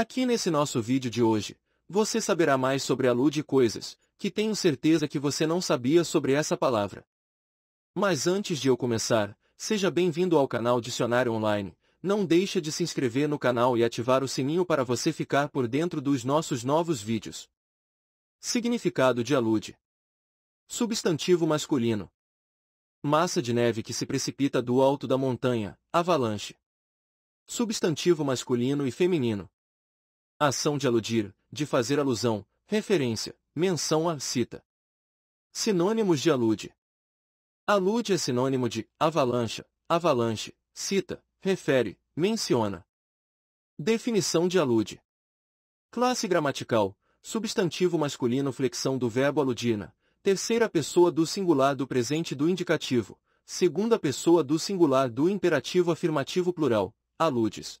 Aqui nesse nosso vídeo de hoje, você saberá mais sobre a coisas, que tenho certeza que você não sabia sobre essa palavra. Mas antes de eu começar, seja bem-vindo ao canal Dicionário Online, não deixa de se inscrever no canal e ativar o sininho para você ficar por dentro dos nossos novos vídeos. Significado de alude. Substantivo masculino. Massa de neve que se precipita do alto da montanha, avalanche. Substantivo masculino e feminino ação de aludir, de fazer alusão, referência, menção a, cita. Sinônimos de alude. Alude é sinônimo de avalancha, avalanche, cita, refere, menciona. Definição de alude. Classe gramatical, substantivo masculino flexão do verbo aludina, terceira pessoa do singular do presente do indicativo, segunda pessoa do singular do imperativo afirmativo plural, aludes.